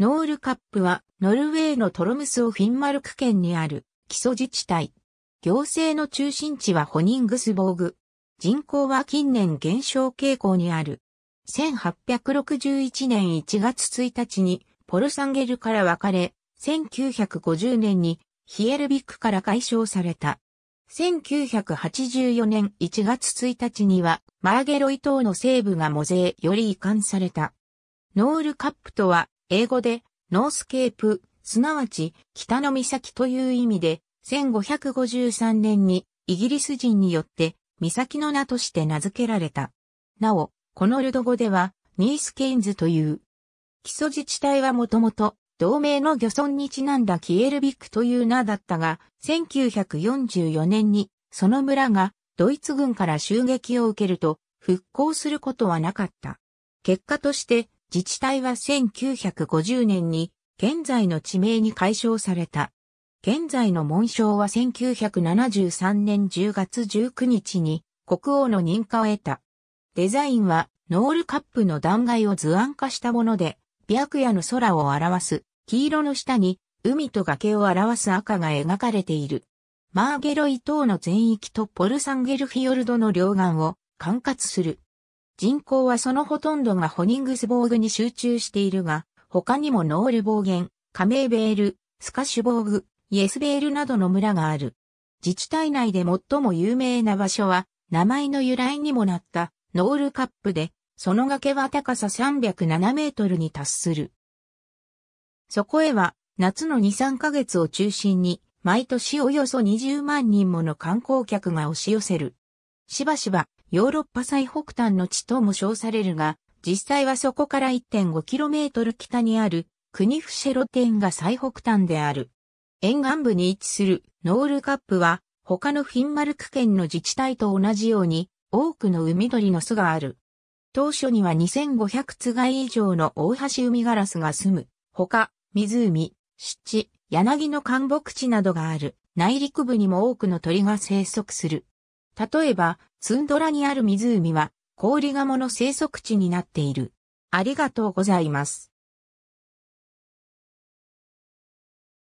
ノールカップは、ノルウェーのトロムスをフィンマルク県にある、基礎自治体。行政の中心地はホニングスボーグ。人口は近年減少傾向にある。1861年1月1日に、ポルサンゲルから分かれ、1950年にヒエルビックから解消された。1984年1月1日には、マーゲロイ島の西部がモゼーより移管された。ノールカップとは、英語で、ノースケープ、すなわち、北の岬という意味で、1553年にイギリス人によって岬の名として名付けられた。なお、このルド語では、ニースケインズという。基礎自治体はもともと、同盟の漁村にちなんだキエルビックという名だったが、1944年に、その村が、ドイツ軍から襲撃を受けると、復興することはなかった。結果として、自治体は1950年に現在の地名に解消された。現在の紋章は1973年10月19日に国王の認可を得た。デザインはノールカップの断崖を図案化したもので、白夜の空を表す黄色の下に海と崖を表す赤が描かれている。マーゲロイ島の全域とポルサンゲルフィヨルドの両岸を管轄する。人口はそのほとんどがホニングスボーグに集中しているが、他にもノールボーゲン、カメーベール、スカシュボーグ、イエスベールなどの村がある。自治体内で最も有名な場所は、名前の由来にもなったノールカップで、その崖は高さ307メートルに達する。そこへは、夏の2、3ヶ月を中心に、毎年およそ20万人もの観光客が押し寄せる。しばしば、ヨーロッパ最北端の地とも称されるが、実際はそこから 1.5km 北にある国フシェロンが最北端である。沿岸部に位置するノールカップは他のフィンマルク県の自治体と同じように多くの海鳥の巣がある。当初には2500つがい以上の大橋海ガラスが住む、他、湖、湿地、柳の干木地などがある、内陸部にも多くの鳥が生息する。例えば、ツンドラにある湖は氷がもの生息地になっている。ありがとうございます。